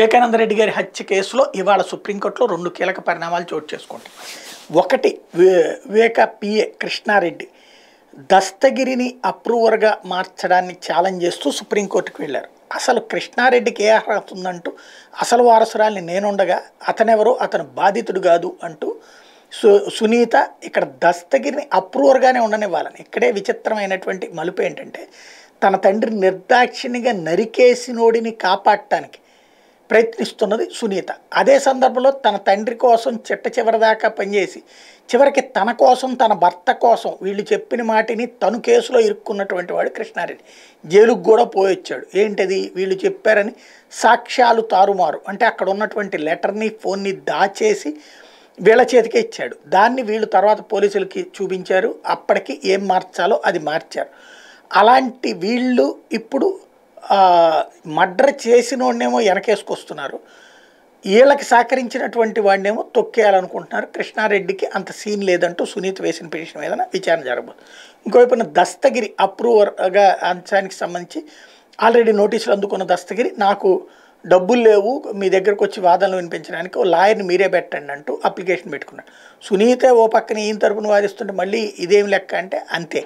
వివేకానంద రెడ్డి గారి హత్య కేసులో ఇవాళ సుప్రీంకోర్టులో రెండు కీలక పరిణామాలు చోటు చేసుకుంటాయి ఒకటి వివేక పిఏ కృష్ణారెడ్డి దస్తగిరిని అప్రూవర్గా మార్చడాన్ని ఛాలెంజ్ చేస్తూ సుప్రీంకోర్టుకు వెళ్ళారు అసలు కృష్ణారెడ్డికి ఏ అర్హత ఉందంటూ అసలు వారసురాల్ని నేనుండగా అతనెవరో అతను బాధితుడు కాదు అంటూ సు సునీత ఇక్కడ దస్తగిరిని అప్రూవర్గానే ఉండనివ్వాలని ఇక్కడే విచిత్రమైనటువంటి మలుపు ఏంటంటే తన తండ్రి నిర్దాక్షిణిగా నరికేసినోడిని కాపాడటానికి ప్రయత్నిస్తున్నది సునీత అదే సందర్భంలో తన తండ్రి కోసం చిట్ట చివరిదాకా పనిచేసి చివరికి తన కోసం తన భర్త కోసం వీళ్ళు చెప్పిన మాటిని తను కేసులో ఇరుక్కున్నటువంటి వాడు కృష్ణారెడ్డి జైలుకు కూడా పోయొచ్చాడు ఏంటది వీళ్ళు చెప్పారని సాక్ష్యాలు తారుమారు అంటే అక్కడ ఉన్నటువంటి లెటర్ని ఫోన్ని దాచేసి వీళ్ళ చేతికి ఇచ్చాడు దాన్ని వీళ్ళు తర్వాత పోలీసులకి చూపించారు అప్పటికి ఏం మార్చాలో అది మార్చారు అలాంటి వీళ్ళు ఇప్పుడు మర్డర్ చేసిన వాడినేమో వెనకేసుకొస్తున్నారు వీళ్ళకి సహకరించినటువంటి వాడినేమో తొక్కేయాలనుకుంటున్నారు కృష్ణారెడ్డికి అంత సీన్ లేదంటూ సునీత్ వేసిన పిటిషన్ మీద విచారణ జరగబోదు ఇంకోవైపున దస్తగిరి అప్రూవర్గా అంశానికి సంబంధించి ఆల్రెడీ నోటీసులు అందుకున్న దస్తగిరి నాకు డబ్బులు లేవు మీ దగ్గరకు వచ్చి వాదనలు వినిపించడానికి ఓ లాయర్ని మీరే పెట్టండి అంటూ అప్లికేషన్ పెట్టుకున్నాడు సునీత ఓ పక్కన ఈయన తరపున వాదిస్తుంటే మళ్ళీ ఇదేం లెక్క అంటే అంతే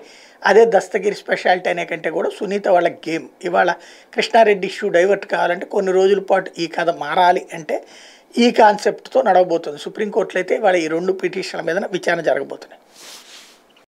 అదే దస్తగిరి స్పెషాలిటీ అనే కంటే కూడా సునీత వాళ్ళ గేమ్ ఇవాళ కృష్ణారెడ్డి ఇష్యూ డైవర్ట్ కావాలంటే కొన్ని రోజుల పాటు ఈ కథ మారాలి అంటే ఈ కాన్సెప్ట్తో నడవబోతుంది సుప్రీంకోర్టులో అయితే వాళ్ళ ఈ రెండు పిటిషన్ల మీద విచారణ జరగబోతున్నాయి